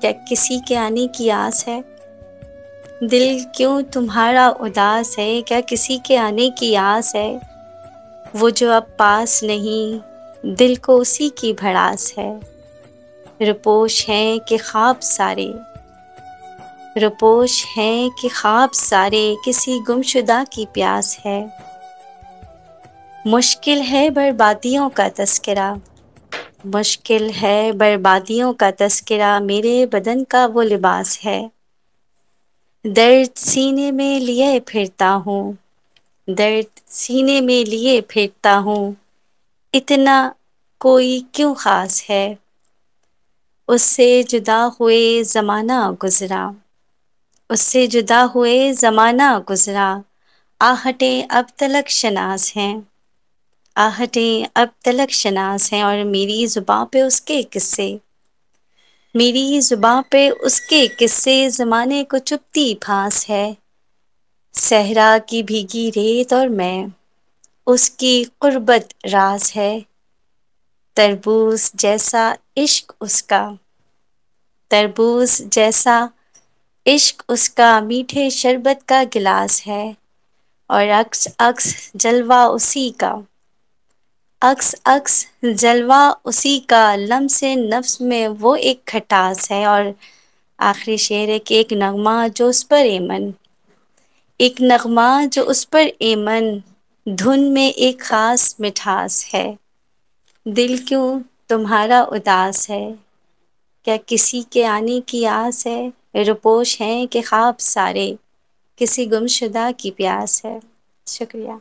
क्या किसी के आने की आस है दिल क्यों तुम्हारा उदास है क्या किसी के आने की आस है वो जो अब पास नहीं दिल को उसी की भड़ास है रुपोश हैं कि ख्वाब सारे रुपोश हैं कि ख्वाब सारे किसी गुमशुदा की प्यास है मुश्किल है बर्बादियों का तस्करा मुश्किल है बर्बादियों का तस्करा मेरे बदन का वो लिबास है दर्द सीने में लिए फिरता हूँ दर्द सीने में लिए फिरता हूँ इतना कोई क्यों ख़ास है उससे जुदा हुए ज़माना गुज़रा उससे जुदा हुए ज़माना गुज़रा आहटें अब तलक शनास हैं आहटें अब तलक शनास हैं और मेरी जुबा पे उसके किस्से मेरी जुबा पे उसके किस्से ज़माने को चुपती फांस है सहरा की भीगी रेत और मैं उसकी कुर्बत रास है तरबूज जैसा इश्क उसका तरबूज जैसा इश्क उसका मीठे शरबत का गिलास है और अक्स अक्स जलवा उसी का अक्स अक्स जलवा उसी का लम से नफ्स में वो एक खटास है और आखिरी शेर है कि एक नगमा जो उस पर एमन एक नगमा जो उस पर एमन धुन में एक ख़ास मिठास है दिल क्यों तुम्हारा उदास है क्या किसी के आने की आस है रुपोश हैं कि ख्वाब सारे किसी गुमशुदा की प्यास है शुक्रिया